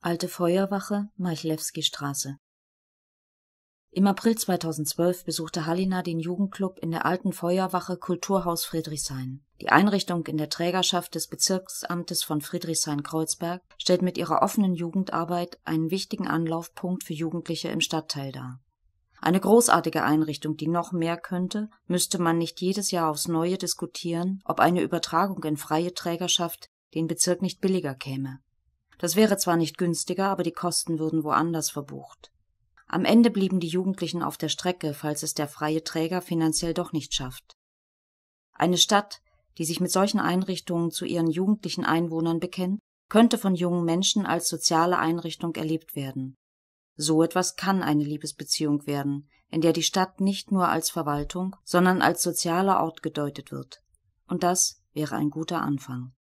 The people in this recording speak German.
Alte Feuerwache, Marchlewski Straße. Im April 2012 besuchte Hallina den Jugendclub in der Alten Feuerwache Kulturhaus Friedrichshain. Die Einrichtung in der Trägerschaft des Bezirksamtes von Friedrichshain-Kreuzberg stellt mit ihrer offenen Jugendarbeit einen wichtigen Anlaufpunkt für Jugendliche im Stadtteil dar. Eine großartige Einrichtung, die noch mehr könnte, müsste man nicht jedes Jahr aufs Neue diskutieren, ob eine Übertragung in freie Trägerschaft den Bezirk nicht billiger käme. Das wäre zwar nicht günstiger, aber die Kosten würden woanders verbucht. Am Ende blieben die Jugendlichen auf der Strecke, falls es der freie Träger finanziell doch nicht schafft. Eine Stadt, die sich mit solchen Einrichtungen zu ihren jugendlichen Einwohnern bekennt, könnte von jungen Menschen als soziale Einrichtung erlebt werden. So etwas kann eine Liebesbeziehung werden, in der die Stadt nicht nur als Verwaltung, sondern als sozialer Ort gedeutet wird. Und das wäre ein guter Anfang.